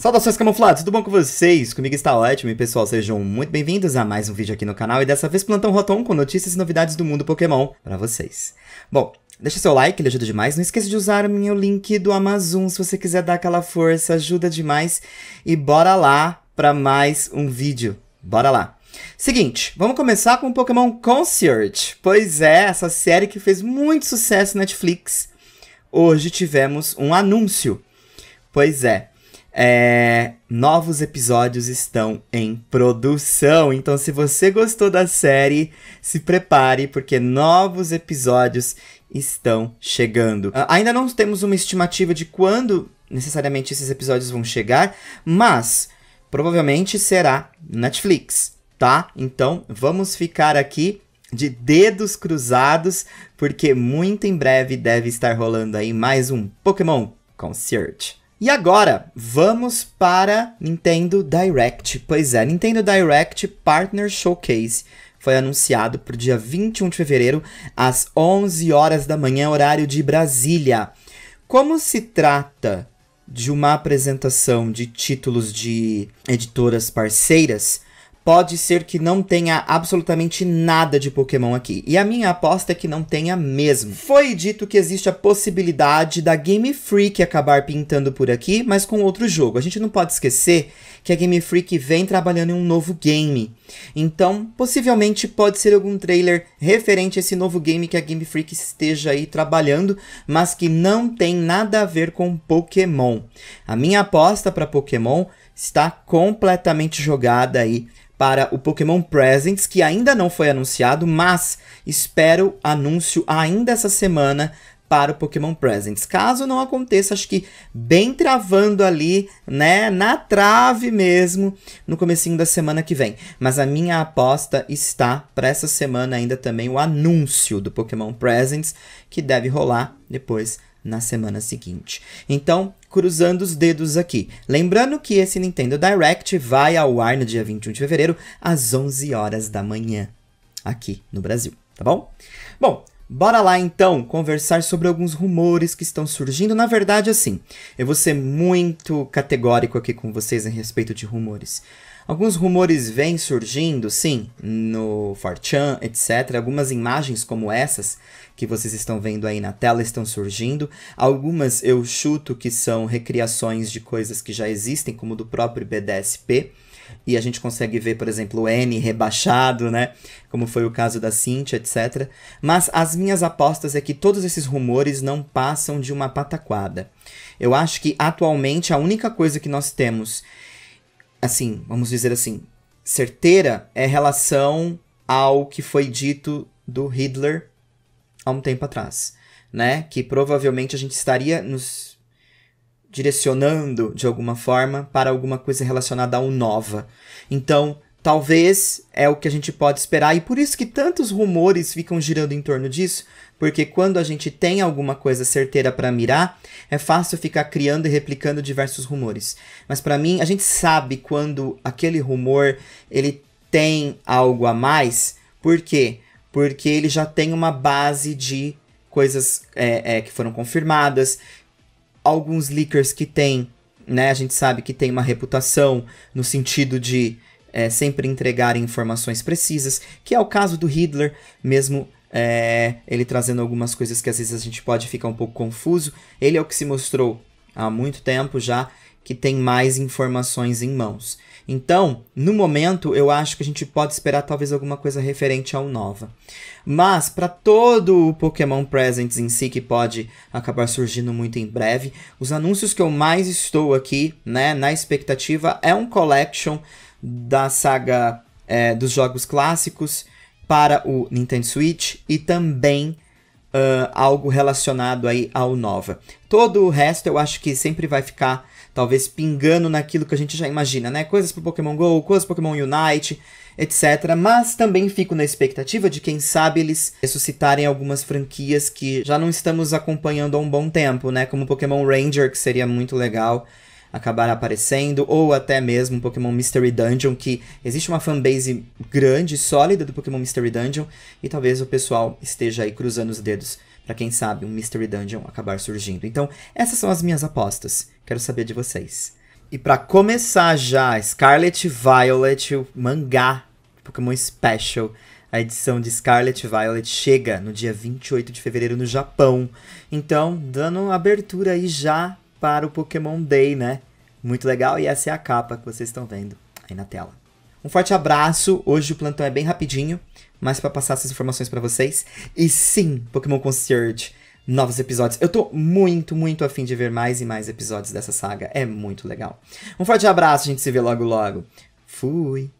Saudações camuflados, tudo bom com vocês? Comigo está ótimo e pessoal, sejam muito bem-vindos a mais um vídeo aqui no canal e dessa vez Plantão Rotom com notícias e novidades do mundo Pokémon para vocês. Bom, Deixa seu like, ele ajuda demais. Não esqueça de usar o meu link do Amazon se você quiser dar aquela força, ajuda demais. E bora lá para mais um vídeo. Bora lá. Seguinte, vamos começar com o Pokémon Concert. Pois é, essa série que fez muito sucesso na Netflix. Hoje tivemos um anúncio. Pois é, é, novos episódios estão em produção, então se você gostou da série, se prepare porque novos episódios estão chegando. Ah, ainda não temos uma estimativa de quando necessariamente esses episódios vão chegar, mas provavelmente será Netflix, tá? Então vamos ficar aqui de dedos cruzados, porque muito em breve deve estar rolando aí mais um Pokémon Concert. E agora, vamos para Nintendo Direct. Pois é, Nintendo Direct Partner Showcase foi anunciado para o dia 21 de fevereiro, às 11 horas da manhã, horário de Brasília. Como se trata de uma apresentação de títulos de editoras parceiras, pode ser que não tenha absolutamente nada de Pokémon aqui. E a minha aposta é que não tenha mesmo. Foi dito que existe a possibilidade da Game Freak acabar pintando por aqui, mas com outro jogo. A gente não pode esquecer que a Game Freak vem trabalhando em um novo game. Então, possivelmente pode ser algum trailer referente a esse novo game que a Game Freak esteja aí trabalhando, mas que não tem nada a ver com Pokémon. A minha aposta para Pokémon está completamente jogada aí para o Pokémon Presents, que ainda não foi anunciado, mas espero anúncio ainda essa semana para o Pokémon Presents. Caso não aconteça, acho que bem travando ali, né, na trave mesmo, no comecinho da semana que vem. Mas a minha aposta está para essa semana ainda também o anúncio do Pokémon Presents, que deve rolar depois na semana seguinte. Então, cruzando os dedos aqui. Lembrando que esse Nintendo Direct vai ao ar no dia 21 de fevereiro às 11 horas da manhã aqui no Brasil, tá bom? Bom, Bora lá então conversar sobre alguns rumores que estão surgindo. Na verdade, assim, eu vou ser muito categórico aqui com vocês a respeito de rumores. Alguns rumores vêm surgindo, sim, no 4chan, etc. Algumas imagens como essas que vocês estão vendo aí na tela estão surgindo. Algumas eu chuto que são recriações de coisas que já existem, como do próprio BDSP. E a gente consegue ver, por exemplo, o N rebaixado, né? Como foi o caso da Cintia, etc. Mas as minhas apostas é que todos esses rumores não passam de uma pataquada. Eu acho que atualmente a única coisa que nós temos assim, vamos dizer assim, certeira é relação ao que foi dito do Hitler há um tempo atrás, né? Que provavelmente a gente estaria nos direcionando de alguma forma para alguma coisa relacionada ao nova. Então, Talvez é o que a gente pode esperar e por isso que tantos rumores ficam girando em torno disso, porque quando a gente tem alguma coisa certeira para mirar, é fácil ficar criando e replicando diversos rumores. Mas para mim, a gente sabe quando aquele rumor ele tem algo a mais, por quê? Porque ele já tem uma base de coisas é, é, que foram confirmadas, alguns leakers que tem né? A gente sabe que tem uma reputação no sentido de é, sempre entregarem informações precisas, que é o caso do Hitler, mesmo é, ele trazendo algumas coisas que às vezes a gente pode ficar um pouco confuso. Ele é o que se mostrou há muito tempo já que tem mais informações em mãos. Então, no momento, eu acho que a gente pode esperar talvez alguma coisa referente ao Nova. Mas, para todo o Pokémon Presents em si, que pode acabar surgindo muito em breve, os anúncios que eu mais estou aqui, né, na expectativa, é um Collection da saga é, dos jogos clássicos para o Nintendo Switch e também uh, algo relacionado aí ao Nova. Todo o resto eu acho que sempre vai ficar talvez pingando naquilo que a gente já imagina, né? Coisas para Pokémon Go, coisas para Pokémon Unite, etc. Mas também fico na expectativa de quem sabe eles ressuscitarem algumas franquias que já não estamos acompanhando há um bom tempo, né? Como Pokémon Ranger, que seria muito legal acabar aparecendo, ou até mesmo Pokémon Mystery Dungeon, que existe uma fanbase grande, sólida do Pokémon Mystery Dungeon, e talvez o pessoal esteja aí cruzando os dedos para quem sabe um Mystery Dungeon acabar surgindo. Então, essas são as minhas apostas. Quero saber de vocês. E para começar já, Scarlet Violet, o mangá Pokémon Special, a edição de Scarlet Violet chega no dia 28 de fevereiro no Japão. Então, dando abertura aí já para o Pokémon Day, né? Muito legal, e essa é a capa que vocês estão vendo aí na tela. Um forte abraço. Hoje o plantão é bem rapidinho, mas para passar essas informações para vocês. E sim, Pokémon Concert, novos episódios. Eu tô muito, muito afim de ver mais e mais episódios dessa saga. É muito legal. Um forte abraço, a gente se vê logo logo. Fui.